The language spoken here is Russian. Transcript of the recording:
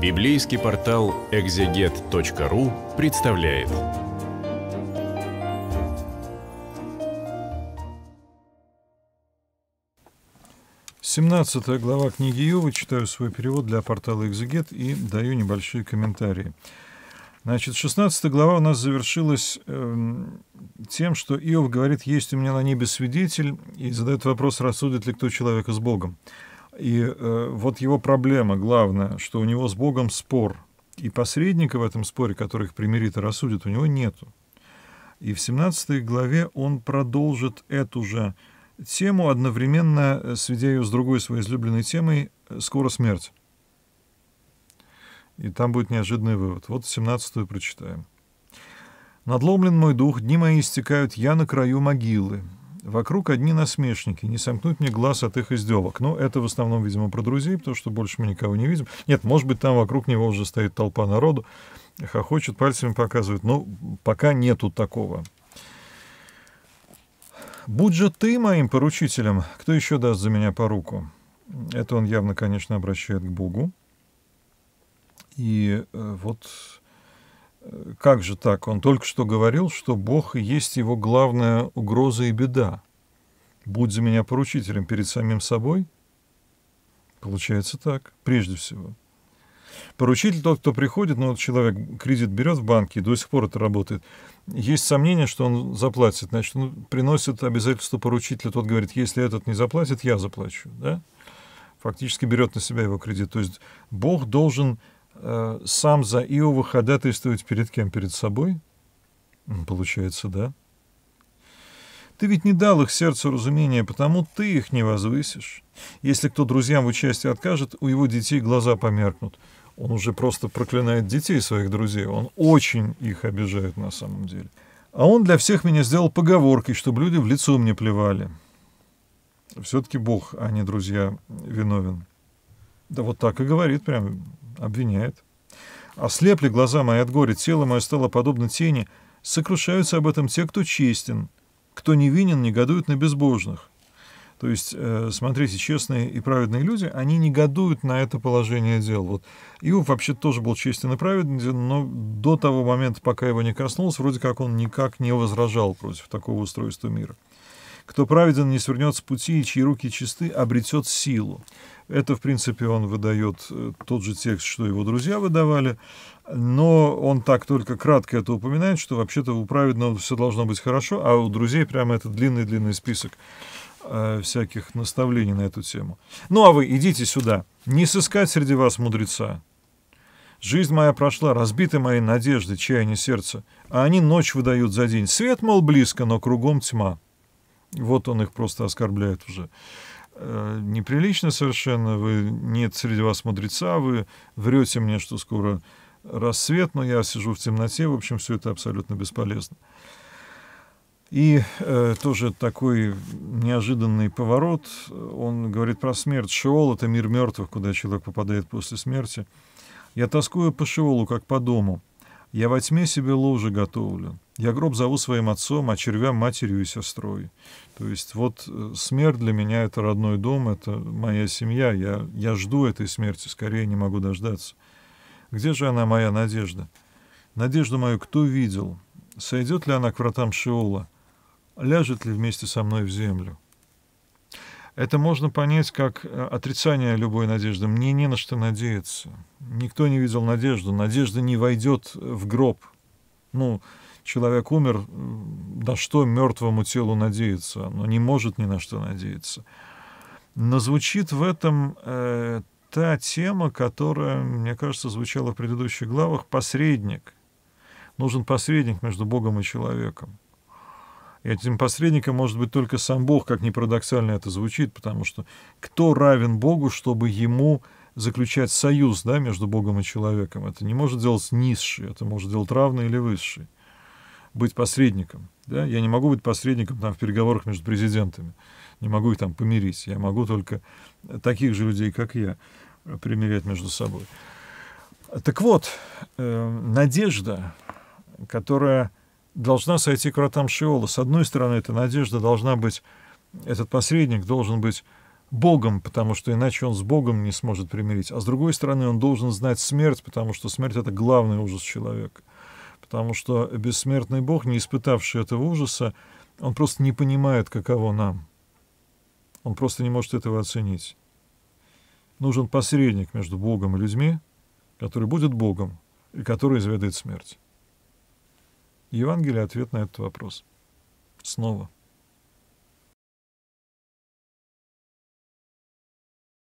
Библейский портал экзегет.ру представляет. Семнадцатая глава книги Иова. Читаю свой перевод для портала «Экзегет» и даю небольшие комментарии. Значит, 16 глава у нас завершилась э, тем, что Иов говорит, есть у меня на небе свидетель, и задает вопрос, рассудит ли кто человека с Богом. И э, вот его проблема главная, что у него с Богом спор. И посредника в этом споре, который их примирит и рассудит, у него нету. И в 17 главе он продолжит эту же тему, одновременно э, сведя ее с другой своей излюбленной темой э, «Скоро смерть». И там будет неожиданный вывод. Вот 17 прочитаем. «Надломлен мой дух, дни мои истекают, я на краю могилы. Вокруг одни насмешники, не сомкнуть мне глаз от их издевок. Но ну, это в основном, видимо, про друзей, потому что больше мы никого не видим. Нет, может быть, там вокруг него уже стоит толпа народу, хохочет, пальцами показывает. Но ну, пока нету такого. «Будь же ты моим поручителем, кто еще даст за меня поруку?» Это он явно, конечно, обращает к Богу. И э, вот как же так? Он только что говорил, что Бог и есть его главная угроза и беда. Будь за меня поручителем перед самим собой? Получается так, прежде всего. Поручитель тот, кто приходит, но ну, вот человек кредит берет в банке, до сих пор это работает. Есть сомнение, что он заплатит, значит, он приносит обязательство поручителя, тот говорит, если этот не заплатит, я заплачу, да? Фактически берет на себя его кредит. То есть Бог должен Э, сам за Иова ходатайствовать перед кем? Перед собой? Получается, да. Ты ведь не дал их сердцу разумения, потому ты их не возвысишь. Если кто друзьям в участии откажет, у его детей глаза померкнут. Он уже просто проклинает детей своих друзей. Он очень их обижает на самом деле. А он для всех меня сделал поговоркой, чтобы люди в лицо мне плевали. Все-таки Бог, а не друзья, виновен. Да вот так и говорит прям обвиняет. Ослепли глаза мои от горя, тело мое стало подобно тени. Сокрушаются об этом те, кто честен. Кто невинен, негодует на безбожных. То есть, э, смотрите, честные и праведные люди, они негодуют на это положение дел. Вот Иов вообще тоже был честен и праведен, но до того момента, пока его не коснулось, вроде как он никак не возражал против такого устройства мира. Кто праведен, не свернет с пути, и чьи руки чисты, обретет силу. Это, в принципе, он выдает э, тот же текст, что его друзья выдавали, но он так только кратко это упоминает, что вообще-то у праведного все должно быть хорошо, а у друзей прямо это длинный-длинный список э, всяких наставлений на эту тему. Ну а вы идите сюда. Не сыскать среди вас мудреца. Жизнь моя прошла, разбиты мои надежды, чаяния сердца, а они ночь выдают за день. Свет, мол, близко, но кругом тьма. Вот он их просто оскорбляет уже. Э, неприлично совершенно, вы нет среди вас мудреца, вы врете мне, что скоро рассвет, но я сижу в темноте, в общем, все это абсолютно бесполезно. И э, тоже такой неожиданный поворот, он говорит про смерть. Шеол — это мир мертвых, куда человек попадает после смерти. «Я тоскую по Шеолу, как по дому. Я во тьме себе ложе готовлю. Я гроб зову своим отцом, а червя матерью и сестрой. То есть вот э, смерть для меня — это родной дом, это моя семья. Я, я жду этой смерти, скорее не могу дождаться. Где же она, моя надежда? Надежду мою кто видел? Сойдет ли она к вратам Шиола? Ляжет ли вместе со мной в землю?» Это можно понять как э, отрицание любой надежды. Мне не на что надеяться. Никто не видел надежду. Надежда не войдет э, в гроб. Ну, человек умер, на что мертвому телу надеяться? Но не может ни на что надеяться. Но звучит в этом э, та тема, которая, мне кажется, звучала в предыдущих главах, посредник. Нужен посредник между Богом и человеком. Этим посредником может быть только сам Бог, как ни парадоксально это звучит, потому что кто равен Богу, чтобы ему заключать союз да, между Богом и человеком? Это не может делать низший, это может делать равный или высший. Быть посредником. Да? Я не могу быть посредником там, в переговорах между президентами, не могу их там помирить. Я могу только таких же людей, как я, примирять между собой. Так вот, э, надежда, которая должна сойти к вратам Шиола. С одной стороны, эта надежда должна быть, этот посредник должен быть Богом, потому что иначе он с Богом не сможет примирить. А с другой стороны, он должен знать смерть, потому что смерть — это главный ужас человека. Потому что бессмертный Бог, не испытавший этого ужаса, он просто не понимает, каково нам. Он просто не может этого оценить. Нужен посредник между Богом и людьми, который будет Богом и который изведает смерть. Евангелие — ответ на этот вопрос. Снова.